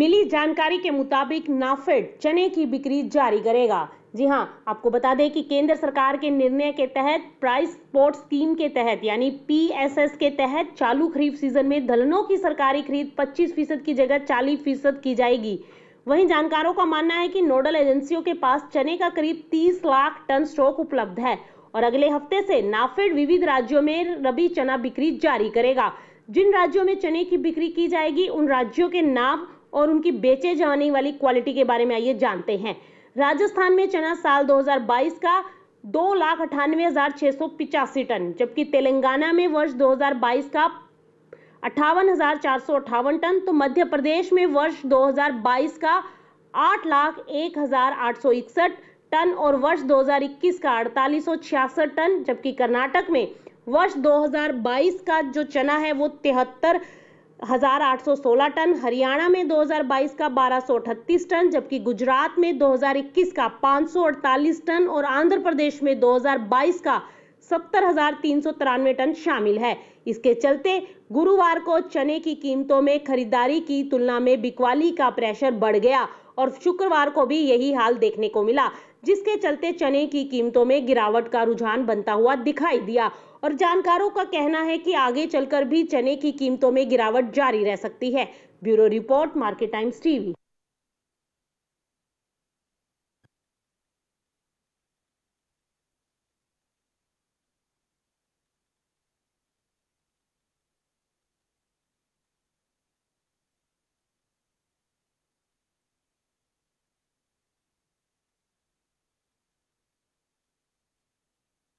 मिली जानकारी के मुताबिक नाफेड चने की बिक्री जारी करेगा जी हाँ आपको बता दें कि केंद्र सरकार के निर्णय के तहत प्राइस स्पोर्ट स्कीम के तहत यानी पीएसएस के तहत चालू खरीफ सीजन में दलहनों की सरकारी खरीद 25 फीसद की जगह 40 फीसद की जाएगी वहीं जानकारों का मानना है कि नोडल एजेंसियों के पास चने का करीब 30 लाख टन स्टॉक उपलब्ध है और अगले हफ्ते से नाफेड विविध राज्यों में रबी चना बिक्री जारी करेगा जिन राज्यों में चने की बिक्री की जाएगी उन राज्यों के नाम और उनकी बेचे जाने वाली क्वालिटी के बारे में आइए जानते हैं राजस्थान में चना साल 2022 का दो लाख अठानवे हजार छह सौ पिचासी टन जबकि तेलंगाना में वर्ष 2022 का अठावन हजार चार सौ अठावन टन तो मध्य प्रदेश में वर्ष 2022 का आठ लाख एक हजार आठ सौ इकसठ टन और वर्ष 2021 का अड़तालीस सौ छियासठ टन जबकि कर्नाटक में वर्ष 2022 का जो चना है वो तिहत्तर 1,816 टन हरियाणा में 2022 का बारह टन जबकि गुजरात में 2021 का 548 टन और आंध्र प्रदेश में 2022 का सत्तर हजार तीन सौ तिरानवे टन शामिल है इसके चलते गुरुवार को चने की कीमतों में खरीदारी की तुलना में बिकवाली का प्रेशर बढ़ गया और शुक्रवार को भी यही हाल देखने को मिला जिसके चलते चने की कीमतों में गिरावट का रुझान बनता हुआ दिखाई दिया और जानकारों का कहना है कि आगे चलकर भी चने की कीमतों में गिरावट जारी रह सकती है bureau report Market Times TV